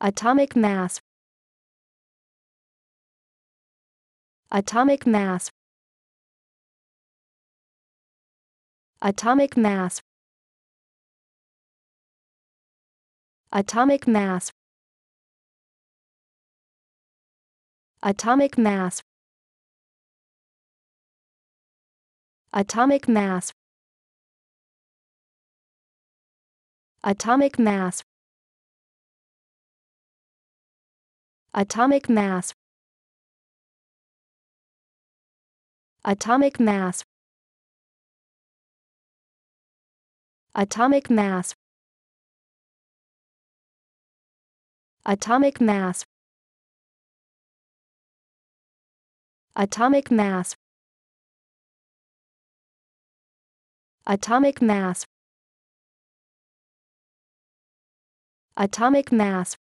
Atomic mass Atomic mass Atomic mass Atomic mass Atomic mass Atomic mass Atomic mass Atomic mass Atomic mass Atomic mass Atomic mass Atomic mass Atomic mass Atomic mass